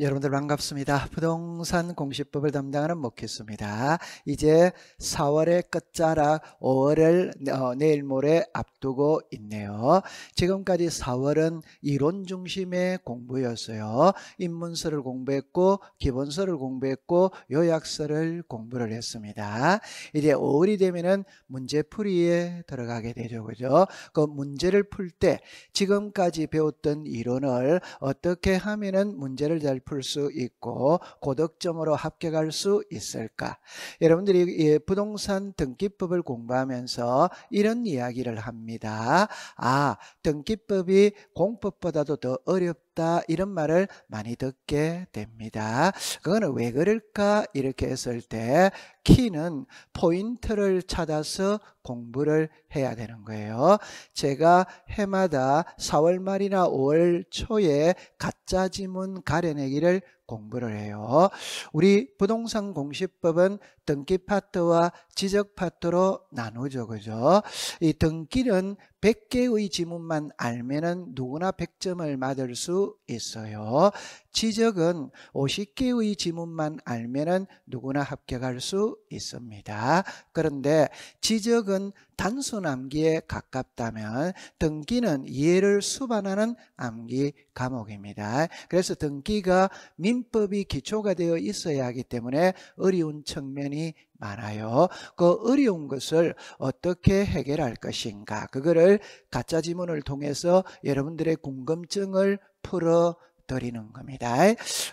여러분들 반갑습니다. 부동산 공시법을 담당하는 목회수입니다. 이제 4월의 끝자락 5월을 어, 내일 모레 앞두고 있네요. 지금까지 4월은 이론 중심의 공부였어요. 입문서를 공부했고 기본서를 공부했고 요약서를 공부를 했습니다. 이제 5월이 되면은 문제풀이에 들어가게 되죠. 그죠? 그 문제를 풀 때 지금까지 배웠던 이론을 어떻게 하면은 문제를 잘 풀수 있고 고득점으로 합격할 수 있을까? 여러분들이 부동산 등기법을 공부하면서 이런 이야기를 합니다. 아, 등기법이 공법보다도 더 어렵다. 있다 이런 말을 많이 듣게 됩니다. 그거는 왜 그럴까 이렇게 했을 때 키는 포인트를 찾아서 공부를 해야 되는 거예요. 제가 해마다 4월 말이나 5월 초에 가짜 지문 가려내기를 공부를 해요. 우리 부동산 공시법은 등기 파트와 지적 파트로 나누죠. 그죠? 이 등기는 100개의 지문만 알면은 누구나 100점을 맞을 수 있어요. 지적은 50개의 지문만 알면은 누구나 합격할 수 있습니다. 그런데 지적은 단순 암기에 가깝다면 등기는 이해를 수반하는 암기 과목입니다. 그래서 등기가 민법이 기초가 되어 있어야 하기 때문에 어려운 측면이 굉장히 많아요. 그 어려운 것을 어떻게 해결할 것인가. 그거를 가짜 지문을 통해서 여러분들의 궁금증을 풀어 드리는 겁니다.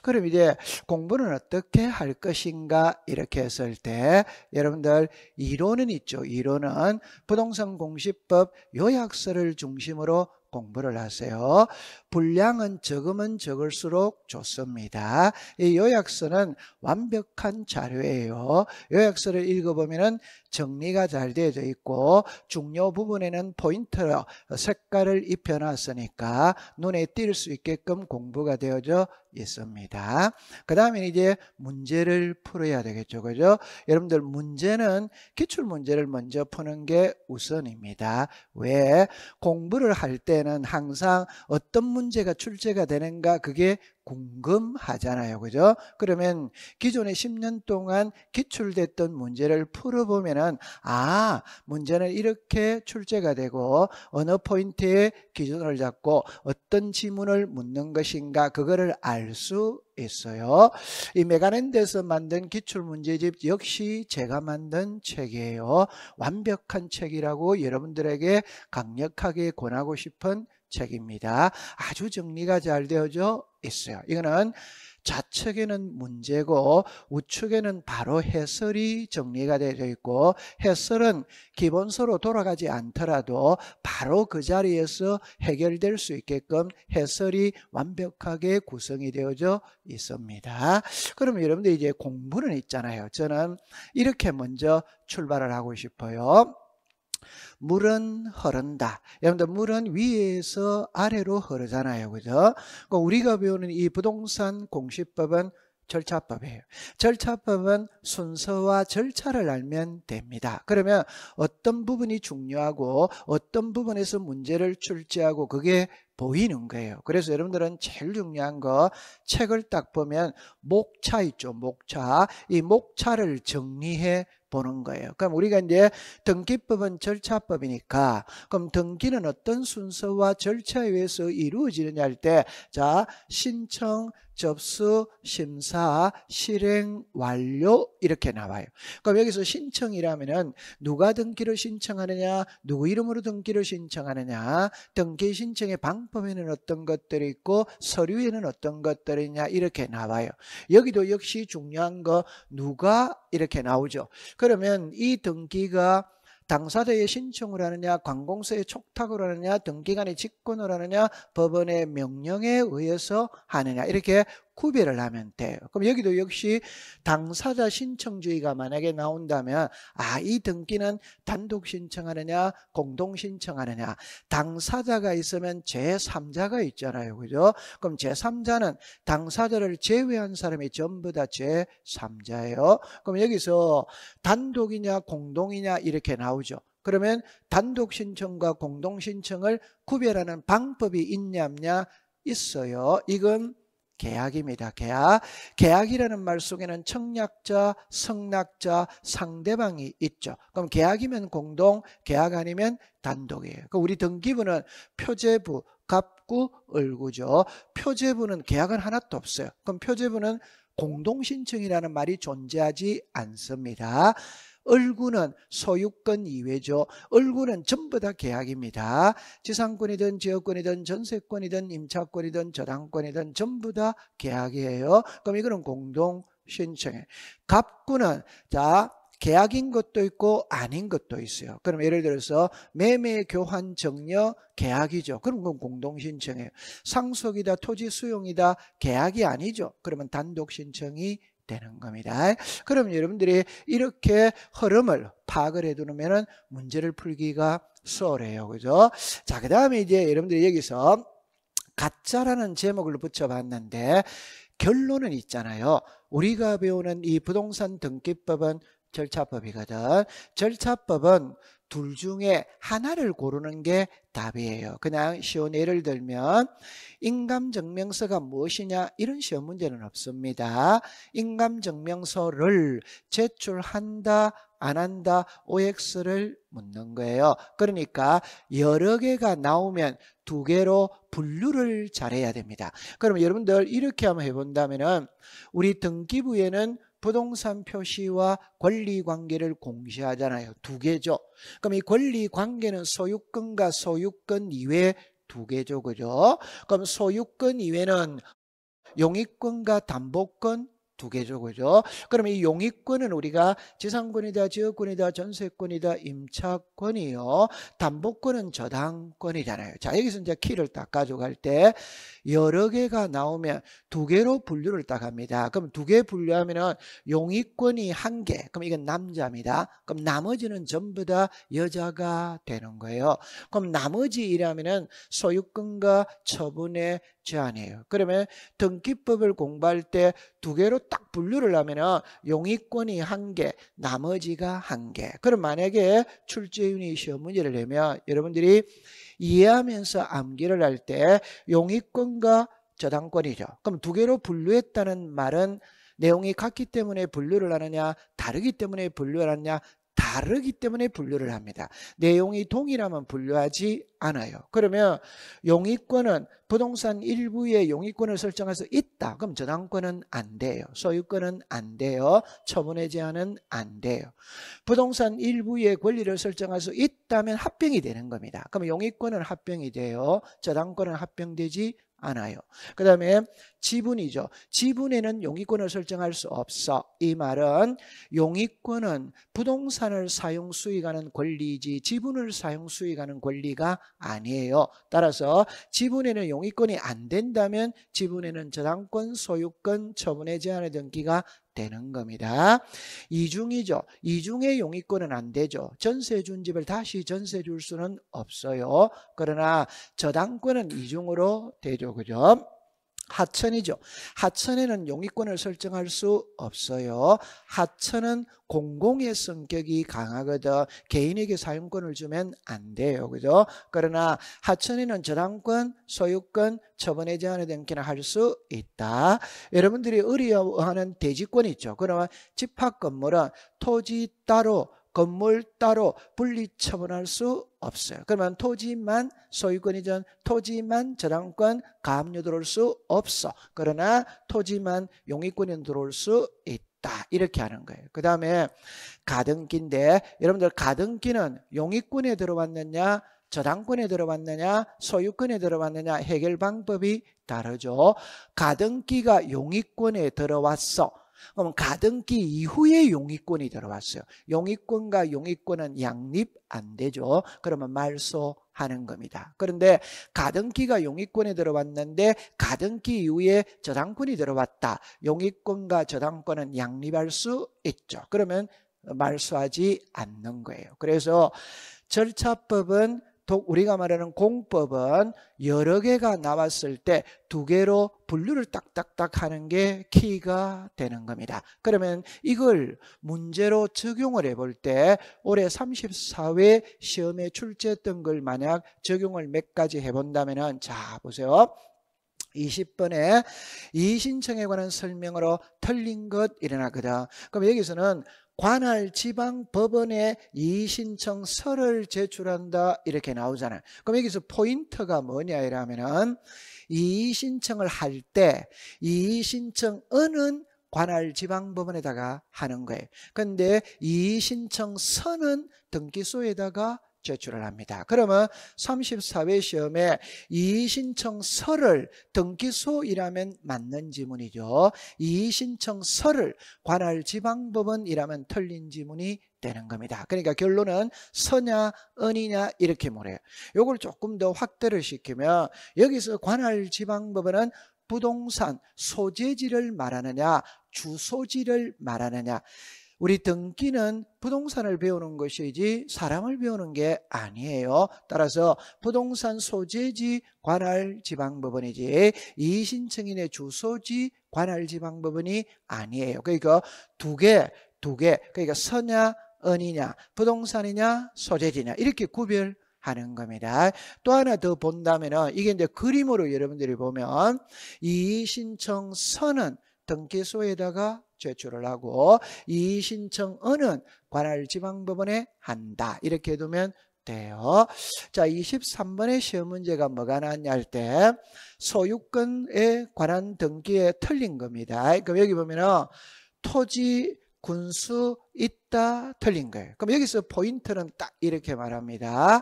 그럼 이제 공부는 어떻게 할 것인가 이렇게 했을 때 여러분들 이론은 있죠. 이론은 부동산 공시법 요약서를 중심으로 공부를 하세요. 분량은 적으면 적을수록 좋습니다. 이 요약서는 완벽한 자료예요. 요약서를 읽어보면 정리가 잘 되어져 있고 중요 부분에는 포인트로 색깔을 입혀놨으니까 눈에 띌 수 있게끔 공부가 되어져 있습니다. 그 다음에 이제 문제를 풀어야 되겠죠. 그죠? 여러분들 문제는 기출 문제를 먼저 푸는 게 우선입니다. 왜? 공부를 할 때는 항상 어떤 문제 문제가 출제가 되는가 그게 궁금하잖아요. 그죠? 그러면 기존에 10년 동안 기출됐던 문제를 풀어보면 은 아, 문제는 이렇게 출제가 되고 어느 포인트에 기준을 잡고 어떤 지문을 묻는 것인가 그거를 알 수 있어요. 이 메가랜드에서 만든 기출문제집 역시 제가 만든 책이에요. 완벽한 책이라고 여러분들에게 강력하게 권하고 싶은 책입니다. 아주 정리가 잘 되어져 있어요. 이거는 좌측에는 문제고 우측에는 바로 해설이 정리가 되어 있고 해설은 기본서로 돌아가지 않더라도 바로 그 자리에서 해결될 수 있게끔 해설이 완벽하게 구성이 되어져 있습니다. 그럼 여러분들 이제 공부는 있잖아요. 저는 이렇게 먼저 출발을 하고 싶어요. 물은 흐른다. 여러분들 물은 위에서 아래로 흐르잖아요. 그죠? 그러니까 우리가 배우는 이 부동산 공시법은 절차법이에요. 절차법은 순서와 절차를 알면 됩니다. 그러면 어떤 부분이 중요하고 어떤 부분에서 문제를 출제하고 그게 보이는 거예요. 그래서 여러분들은 제일 중요한 거 책을 딱 보면 목차 있죠. 목차. 이 목차를 정리해 보는 거예요. 그럼 우리가 이제 등기법은 절차법이니까 그럼 등기는 어떤 순서와 절차에 의해서 이루어지느냐 할때자 신청 접수, 심사, 실행 완료 이렇게 나와요. 그럼 여기서 신청이라면은 누가 등기를 신청하느냐, 누구 이름으로 등기를 신청하느냐, 등기 신청의 방법에는 어떤 것들이 있고 서류에는 어떤 것들이냐 이렇게 나와요. 여기도 역시 중요한 거 누가 이렇게 나오죠. 그러면 이 등기가 당사자의 신청을 하느냐 관공서의 촉탁을 하느냐 등기관의 직권을 하느냐 법원의 명령에 의해서 하느냐 이렇게 구별을 하면 돼요. 그럼 여기도 역시 당사자 신청주의가 만약에 나온다면 아, 이 등기는 단독 신청하느냐, 공동 신청하느냐. 당사자가 있으면 제3자가 있잖아요. 그죠? 그럼 제3자는 당사자를 제외한 사람이 전부 다 제3자예요. 그럼 여기서 단독이냐, 공동이냐 이렇게 나오죠. 그러면 단독 신청과 공동 신청을 구별하는 방법이 있냐 없냐 있어요. 이건 계약입니다. 계약. 계약이라는 말 속에는 청약자, 성낙자, 상대방이 있죠. 그럼 계약이면 공동, 계약 아니면 단독이에요. 그 우리 등기부는 표제부, 갑구, 을구죠. 표제부는 계약은 하나도 없어요. 그럼 표제부는 공동신청이라는 말이 존재하지 않습니다. 을구는 소유권 이외죠. 을구는 전부 다 계약입니다. 지상권이든 지역권이든 전세권이든 임차권이든 저당권이든 전부 다 계약이에요. 그럼 이거는 공동 신청에 갑구는 자 계약인 것도 있고 아닌 것도 있어요. 그럼 예를 들어서 매매 교환 정려 계약이죠. 그럼 그건 공동 신청이에요. 상속이다 토지 수용이다 계약이 아니죠. 그러면 단독 신청이 되는 겁니다. 그럼 여러분들이 이렇게 흐름을 파악을 해두면은 문제를 풀기가 수월해요. 그죠? 자, 그 다음에 이제 여러분들이 여기서 가짜라는 제목을 붙여봤는데 결론은 있잖아요. 우리가 배우는 이 부동산 등기법은 절차법이거든. 절차법은 둘 중에 하나를 고르는 게 답이에요. 그냥 쉬운 예를 들면 인감증명서가 무엇이냐 이런 시험 문제는 없습니다. 인감증명서를 제출한다 안 한다 OX를 묻는 거예요. 그러니까 여러 개가 나오면 두 개로 분류를 잘해야 됩니다. 그럼 여러분들 이렇게 한번 해본다면은 우리 등기부에는 부동산 표시와 권리 관계를 공시하잖아요. 두 개죠. 그럼 이 권리 관계는 소유권과 소유권 이외 두 개죠. 그죠? 그럼 소유권 이외는 용익권과 담보권 두 개죠, 그죠? 그러면 이 용익권은 우리가 지상권이다, 지역권이다, 전세권이다, 임차권이요. 담보권은 저당권이잖아요. 자, 여기서 이제 키를 딱 가져갈 때 여러 개가 나오면 두 개로 분류를 딱 합니다. 그럼 두 개 분류하면은 용익권이 한 개. 그럼 이건 남자입니다. 그럼 나머지는 전부 다 여자가 되는 거예요. 그럼 나머지 이라면은 소유권과 처분의 제한이요 그러면 등기법을 공부할 때 두 개로 딱 분류를 하면은 용의권이 한 개, 나머지가 한 개. 그럼 만약에 출제윤이 시험 문제를 내면 여러분들이 이해하면서 암기를 할 때 용의권과 저당권이죠. 그럼 두 개로 분류했다는 말은 내용이 같기 때문에 분류를 하느냐 다르기 때문에 분류를 하느냐 다르기 때문에 분류를 합니다. 내용이 동일하면 분류하지 않아요. 그러면 용의권은 부동산 일부의 용의권을 설정해서 있다. 그럼 저당권은 안 돼요. 소유권은 안 돼요. 처분의 제한은 안 돼요. 부동산 일부의 권리를 설정할수 있다면 합병이 되는 겁니다. 그럼 용의권은 합병이 돼요. 저당권은 합병되지 않아요. 그 다음에 지분이죠. 지분에는 용의권을 설정할 수 없어. 이 말은 용의권은 부동산을 사용 수익하는 권리지 지분을 사용 수익하는 권리가 아니에요. 따라서 지분에는 용의권이 안 된다면 지분에는 저당권, 소유권, 처분의 제한의 등기가 되는 겁니다. 이중이죠. 이중의 용의권은 안 되죠. 전세 준 집을 다시 전세 줄 수는 없어요. 그러나 저당권은 이중으로 되죠. 그죠? 하천이죠. 하천에는 용의권을 설정할 수 없어요. 하천은 공공의 성격이 강하거든. 개인에게 사용권을 주면 안 돼요. 그죠? 그러나 하천에는 저당권, 소유권, 처분의 제한에 등기는 할수 있다. 여러분들이 의뢰하는 대지권 이 있죠. 그러면 집합 건물은 토지 따로 건물 따로 분리 처분할 수 없어요. 그러면 토지만 소유권이전 토지만 저당권 가압류 들어올 수 없어. 그러나 토지만 용의권이 들어올 수 있다. 이렇게 하는 거예요. 그 다음에 가등기인데 여러분들 가등기는 용의권에 들어왔느냐 저당권에 들어왔느냐 소유권에 들어왔느냐 해결 방법이 다르죠. 가등기가 용의권에 들어왔어. 그러면 가등기 이후에 용의권이 들어왔어요. 용의권과 용의권은 양립 안 되죠. 그러면 말소 하는 겁니다. 그런데 가등기가 용의권에 들어왔는데 가등기 이후에 저당권이 들어왔다. 용의권과 저당권은 양립할 수 있죠. 그러면 말소하지 않는 거예요. 그래서 절차법은 독 우리가 말하는 공법은 여러 개가 나왔을 때 두 개로 분류를 딱딱딱 하는 게 키가 되는 겁니다. 그러면 이걸 문제로 적용을 해 볼 때 올해 34회 시험에 출제했던 걸 만약 적용을 몇 가지 해본다면 자 보세요. 20번에 이 신청에 관한 설명으로 틀린 것 일어나거든. 그럼 여기서는 관할 지방 법원에 이의신청서를 제출한다 이렇게 나오잖아요. 그럼 여기서 포인트가 뭐냐 이러면은 이의신청을 할 때 이의신청은은 관할 지방법원에다가 하는 거예요. 근데 이의신청서는 등기소에다가 제출을 합니다. 그러면 34회 시험에 이의신청서를 등기소이라면 맞는 지문이죠. 이의신청서를 관할지방법원이라면 틀린 지문이 되는 겁니다. 그러니까 결론은 서냐 은이냐 이렇게 물어요. 요걸 조금 더 확대를 시키면 여기서 관할지방법원은 부동산 소재지를 말하느냐 주소지를 말하느냐 우리 등기는 부동산을 배우는 것이지 사람을 배우는 게 아니에요. 따라서 부동산 소재지 관할 지방법원이지 이신청인의 주소지 관할 지방법원이 아니에요. 그러니까 두 개, 두 개. 그러니까 서냐, 은이냐, 부동산이냐, 소재지냐 이렇게 구별 하는 겁니다. 또 하나 더 본다면은 이게 이제 그림으로 여러분들이 보면 이 신청서는 등기소에다가 제출을 하고 이 신청은은 관할 지방법원에 한다. 이렇게 두면 돼요. 자, 23번의 시험 문제가 뭐가 나왔냐 할 때 소유권에 관한 등기에 틀린 겁니다. 그럼 여기 보면은 토지 군수 있다 틀린 거예요. 그럼 여기서 포인트는 딱 이렇게 말합니다.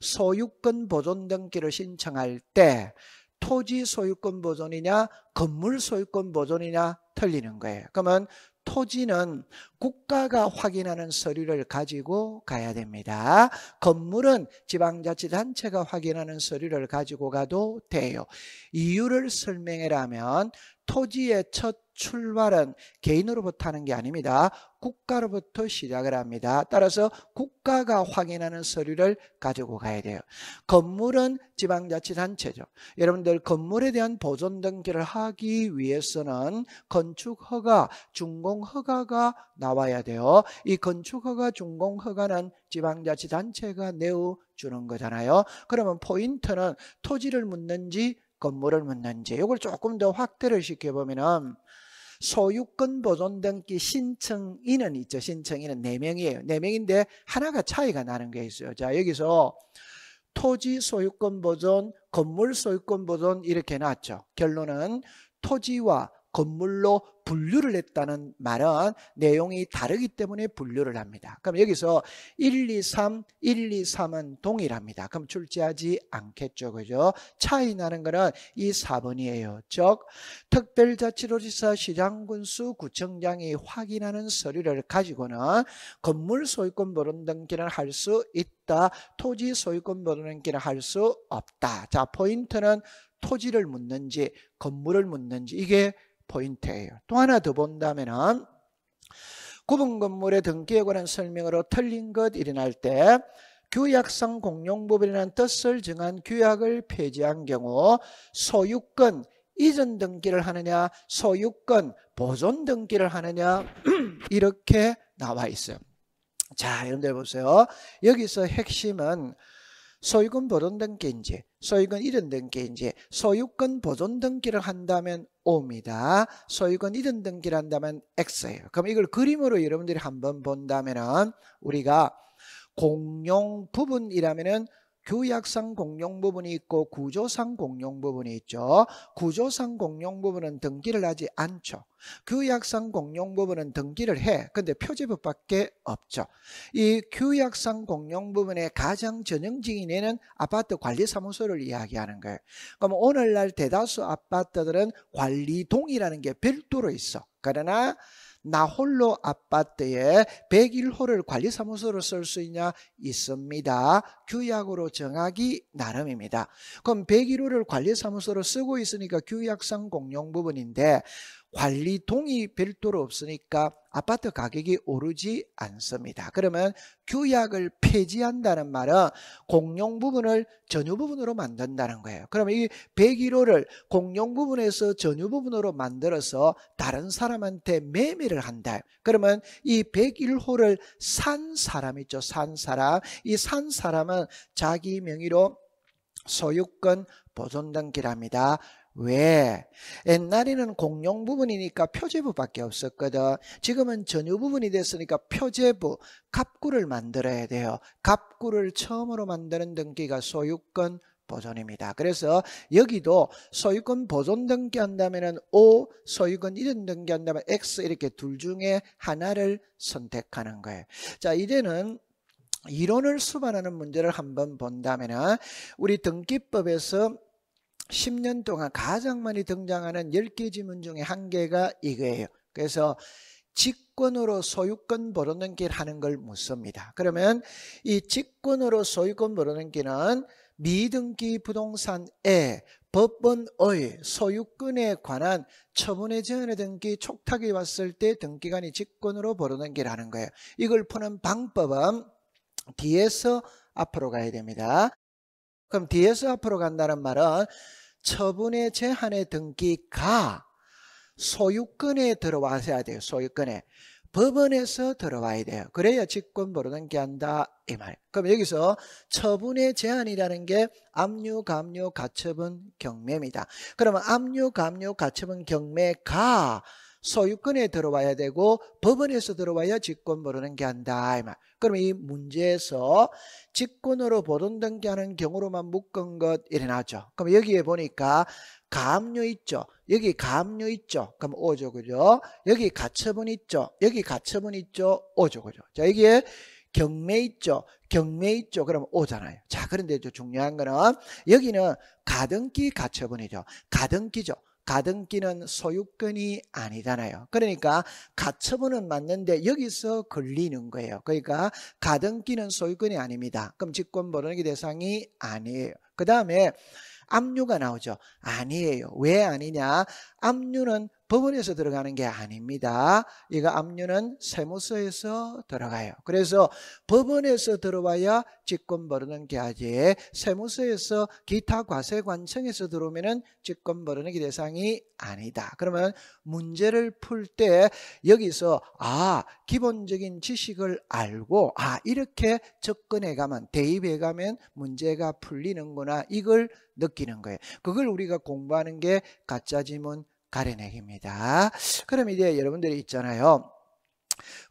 소유권 보존 등기를 신청할 때 토지 소유권 보존이냐 건물 소유권 보존이냐 틀리는 거예요. 그러면 토지는 국가가 확인하는 서류를 가지고 가야 됩니다. 건물은 지방자치단체가 확인하는 서류를 가지고 가도 돼요. 이유를 설명해라면 토지의 첫 출발은 개인으로부터 하는 게 아닙니다. 국가로부터 시작을 합니다. 따라서 국가가 확인하는 서류를 가지고 가야 돼요. 건물은 지방자치단체죠. 여러분들 건물에 대한 보존 등기를 하기 위해서는 건축허가, 준공허가가 나와야 돼요. 이 건축허가, 준공허가는 지방자치단체가 내어주는 거잖아요. 그러면 포인트는 토지를 묻는지 건물을 묻는지 이걸 조금 더 확대를 시켜보면은 소유권 보존 등기 신청인은 있죠. 신청인은 4명이에요. 4명인데 하나가 차이가 나는 게 있어요. 자, 여기서 토지 소유권 보존, 건물 소유권 보존 이렇게 나왔죠 결론은 토지와 건물로 분류를 했다는 말은 내용이 다르기 때문에 분류를 합니다. 그럼 여기서 1, 2, 3, 1, 2, 3은 동일합니다. 그럼 출제하지 않겠죠. 그죠? 차이 나는 거는 이 4번이에요. 즉, 특별자치도지사 시장군수 구청장이 확인하는 서류를 가지고는 건물 소유권 보존등기를 할수 있다. 토지 소유권 보존등기를 할수 없다. 자, 포인트는 토지를 묻는지 건물을 묻는지 이게 포인트예요. 하나 더 본다면 구분 건물의 등기에 관한 설명으로 틀린 것 일어날 때 규약상 공용법이라는 뜻을 정한 규약을 폐지한 경우 소유권 이전 등기를 하느냐 소유권 보존 등기를 하느냐 이렇게 나와 있어요. 자 여러분들 보세요. 여기서 핵심은 소유권 보존등기인지 소유권 이전등기인지 소유권 보존등기를 한다면 입니다 소유권 이전등기를 한다면 X예요. 그럼 이걸 그림으로 여러분들이 한번 본다면 은 우리가 공용 부분이라면 은 규약상 공용 부분이 있고 구조상 공용 부분이 있죠. 구조상 공용 부분은 등기를 하지 않죠. 규약상 공용 부분은 등기를 해. 근데 표지법밖에 없죠. 이 규약상 공용 부분의 가장 전형적인에는 아파트 관리사무소를 이야기하는 거예요. 그럼 오늘날 대다수 아파트들은 관리동이라는 게 별도로 있어. 그러나 나홀로 아파트에 101호를 관리사무소로 쓸 수 있냐? 있습니다. 규약으로 정하기 나름입니다. 그럼 101호를 관리사무소로 쓰고 있으니까 규약상 공용 부분인데 관리 동의 별도로 없으니까 아파트 가격이 오르지 않습니다. 그러면 규약을 폐지한다는 말은 공용 부분을 전유 부분으로 만든다는 거예요. 그러면 이 101호를 공용 부분에서 전유 부분으로 만들어서 다른 사람한테 매매를 한다. 그러면 이 101호를 산 사람 있죠. 산 사람. 이 산 사람은 자기 명의로 소유권 보존등기랍니다. 왜? 옛날에는 공용 부분이니까 표제부밖에 없었거든. 지금은 전유 부분이 됐으니까 표제부, 갑구를 만들어야 돼요. 갑구를 처음으로 만드는 등기가 소유권 보존입니다. 그래서 여기도 소유권 보존 등기한다면 O, 소유권 이전 등기한다면 X 이렇게 둘 중에 하나를 선택하는 거예요. 자, 이제는 이론을 수반하는 문제를 한번 본다면 우리 등기법에서 10년 동안 가장 많이 등장하는 10개 지문 중에 한 개가 이거예요. 그래서 직권으로 소유권 벌어는길 하는 걸 묻습니다. 그러면 이 직권으로 소유권 벌어는 길은 미등기 부동산의 법원의 소유권에 관한 처분의 제한의 등기 촉탁이 왔을 때 등기관이 직권으로 벌어는 길하는 거예요. 이걸 푸는 방법은 뒤에서 앞으로 가야 됩니다. 그럼 뒤에서 앞으로 간다는 말은 처분의 제한의 등기가 소유권에 들어와야 서 돼요. 소유권에. 법원에서 들어와야 돼요. 그래야 직권보로 등기한다 이 말. 그럼 여기서 처분의 제한이라는 게 압류, 감류, 가처분, 경매입니다. 그러면 압류, 감류, 가처분, 경매가 소유권에 들어와야 되고 법원에서 들어와야 직권 모르는 게 한다. 이 말. 그럼 이 문제에서 직권으로 보존등기 하는 경우로만 묶은 것 일어나죠. 그럼 여기에 보니까 가압류 있죠. 여기 가압류 있죠. 그럼 오죠. 그죠? 여기 가처분 있죠. 여기 가처분 있죠. 오죠. 그죠? 자, 여기에 경매 있죠. 경매 있죠. 그럼 오잖아요. 자, 그런데 중요한 거는 여기는 가등기 가처분이죠. 가등기죠. 가등기는 소유권이 아니잖아요. 그러니까 가처분은 맞는데 여기서 걸리는 거예요. 그러니까 가등기는 소유권이 아닙니다. 그럼 직권보는의 대상이 아니에요. 그 다음에 압류가 나오죠. 아니에요. 왜 아니냐? 압류는 법원에서 들어가는 게 아닙니다. 이거 압류는 세무서에서 들어가요. 그래서 법원에서 들어와야 직권 벌어는 게하지 세무서에서 기타 과세 관청에서 들어오면 직권 벌어는 게 대상이 아니다. 그러면 문제를 풀 때 여기서 아 기본적인 지식을 알고 아 이렇게 접근해 가면 대입해 가면 문제가 풀리는구나 이걸 느끼는 거예요. 그걸 우리가 공부하는 게 가짜 지문 가려내기입니다. 그럼 이제 여러분들이 있잖아요.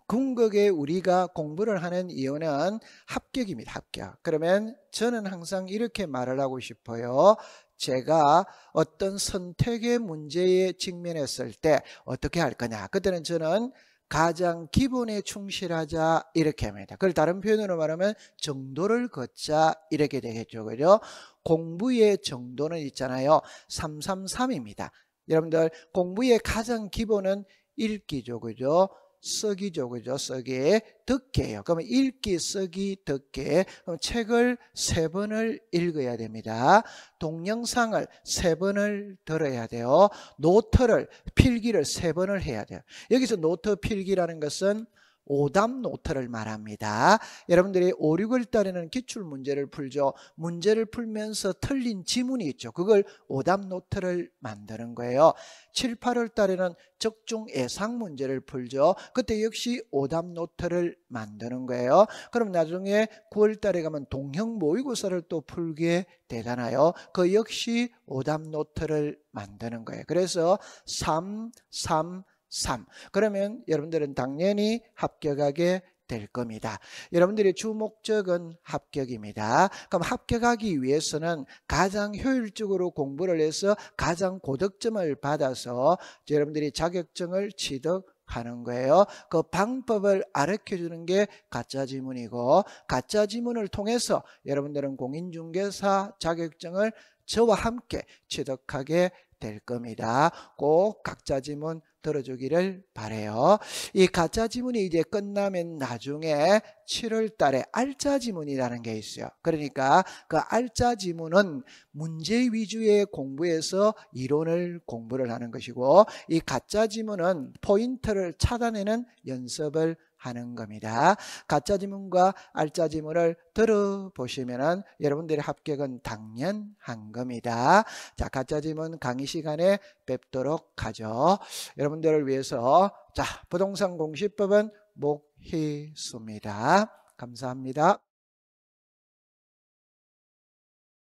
궁극에 우리가 공부를 하는 이유는 합격입니다. 합격. 그러면 저는 항상 이렇게 말을 하고 싶어요. 제가 어떤 선택의 문제에 직면했을 때 어떻게 할 거냐. 그때는 저는 가장 기본에 충실하자 이렇게 합니다. 그걸 다른 표현으로 말하면 정도를 걷자 이렇게 되겠죠. 그죠? 공부의 정도는 있잖아요. 333입니다. 여러분들 공부의 가장 기본은 읽기죠. 그죠? 쓰기죠. 그죠? 쓰기. 듣기예요. 그러면 읽기, 쓰기, 듣기. 그럼 책을 세 번을 읽어야 됩니다. 동영상을 세 번을 들어야 돼요. 노트를, 필기를 세 번을 해야 돼요. 여기서 노트 필기라는 것은 오답 노트를 말합니다. 여러분들이 5, 6을 따르는 기출 문제를 풀죠. 문제를 풀면서 틀린 지문이 있죠. 그걸 오답 노트를 만드는 거예요. 7, 8을 따르는 적중 예상 문제를 풀죠. 그때 역시 오답 노트를 만드는 거예요. 그럼 나중에 9월 달에 가면 동형 모의고사를 또 풀게 되잖아요. 그 역시 오답 노트를 만드는 거예요. 그래서 3, 3, 3. 그러면 여러분들은 당연히 합격하게 될 겁니다. 여러분들의 주 목적은 합격입니다. 그럼 합격하기 위해서는 가장 효율적으로 공부를 해서 가장 고득점을 받아서 여러분들이 자격증을 취득 하는 거예요. 그 방법을 알려 주는 게 가짜 지문이고 가짜 지문을 통해서 여러분들은 공인중개사 자격증을 저와 함께 취득하게 될 겁니다. 꼭 각자 지문 들어주기를 바래요. 이 가짜 지문이 이제 끝나면 나중에 7월 달에 알짜 지문이라는 게 있어요. 그러니까 그 알짜 지문은 문제 위주의 공부에서 이론을 공부를 하는 것이고 이 가짜 지문은 포인트를 찾아내는 연습을 하는 겁니다. 가짜 지문과 알짜 지문을 들어보시면은 여러분들의 합격은 당연한 겁니다. 자, 가짜 지문 강의 시간에 뵙도록 하죠. 여러분들을 위해서 자, 부동산 공시법은 목희수입니다. 감사합니다.